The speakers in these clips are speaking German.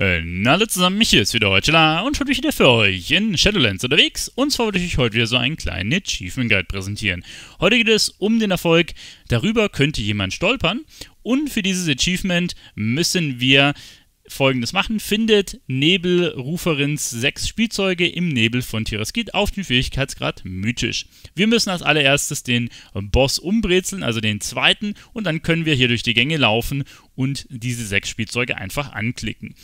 Ähm, alle zusammen, mich hier ist wieder heute da und heute wieder für euch in Shadowlands unterwegs. Und zwar wollte ich euch heute wieder so einen kleinen Achievement Guide präsentieren. Heute geht es um den Erfolg, darüber könnte jemand stolpern. Und für dieses Achievement müssen wir folgendes machen. Findet Nebelruferins sechs Spielzeuge im Nebel von Tiraskit auf den Fähigkeitsgrad mythisch. Wir müssen als allererstes den Boss umbrezeln, also den zweiten, und dann können wir hier durch die Gänge laufen und diese sechs Spielzeuge einfach anklicken.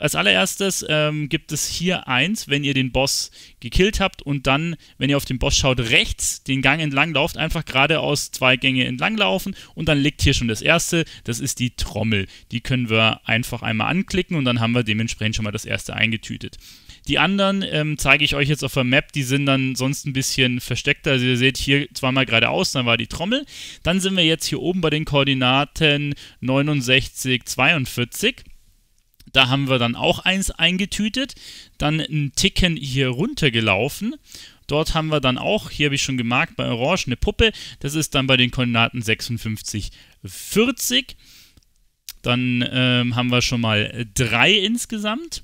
Als allererstes ähm, gibt es hier eins, wenn ihr den Boss gekillt habt und dann, wenn ihr auf den Boss schaut, rechts den Gang entlang lauft, einfach geradeaus zwei Gänge entlang laufen und dann liegt hier schon das erste, das ist die Trommel. Die können wir einfach einmal anklicken und dann haben wir dementsprechend schon mal das erste eingetütet. Die anderen ähm, zeige ich euch jetzt auf der Map, die sind dann sonst ein bisschen versteckter. Also ihr seht hier zweimal geradeaus, dann war die Trommel. Dann sind wir jetzt hier oben bei den Koordinaten 69, 42. Da haben wir dann auch eins eingetütet, dann einen Ticken hier runtergelaufen. Dort haben wir dann auch, hier habe ich schon gemerkt, bei Orange eine Puppe. Das ist dann bei den Koordinaten 56, 40. Dann ähm, haben wir schon mal drei insgesamt.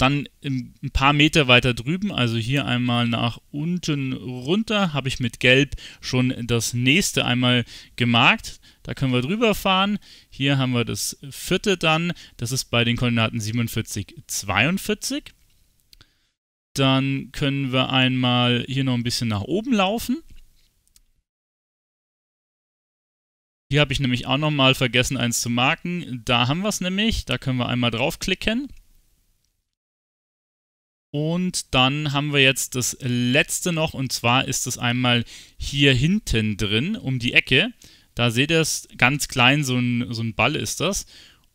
Dann ein paar Meter weiter drüben, also hier einmal nach unten runter, habe ich mit Gelb schon das nächste einmal gemarkt. Da können wir drüber fahren. Hier haben wir das vierte dann. Das ist bei den Koordinaten 47, 42. Dann können wir einmal hier noch ein bisschen nach oben laufen. Hier habe ich nämlich auch nochmal vergessen, eins zu marken. Da haben wir es nämlich. Da können wir einmal draufklicken. Und dann haben wir jetzt das letzte noch und zwar ist es einmal hier hinten drin um die Ecke. Da seht ihr es ganz klein, so ein, so ein Ball ist das.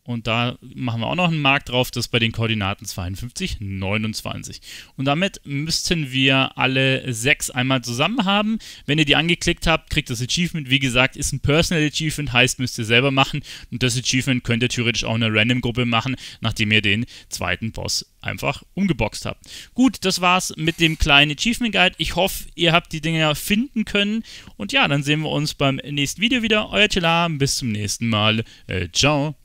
Und da machen wir auch noch einen Markt drauf, das bei den Koordinaten 52, 29. Und damit müssten wir alle sechs einmal zusammen haben. Wenn ihr die angeklickt habt, kriegt das Achievement. Wie gesagt, ist ein Personal Achievement, heißt, müsst ihr selber machen. Und das Achievement könnt ihr theoretisch auch in einer Random-Gruppe machen, nachdem ihr den zweiten Boss einfach umgeboxt habt. Gut, das war's mit dem kleinen Achievement Guide. Ich hoffe, ihr habt die Dinger finden können. Und ja, dann sehen wir uns beim nächsten Video wieder. Euer Telar, bis zum nächsten Mal. Äh, ciao.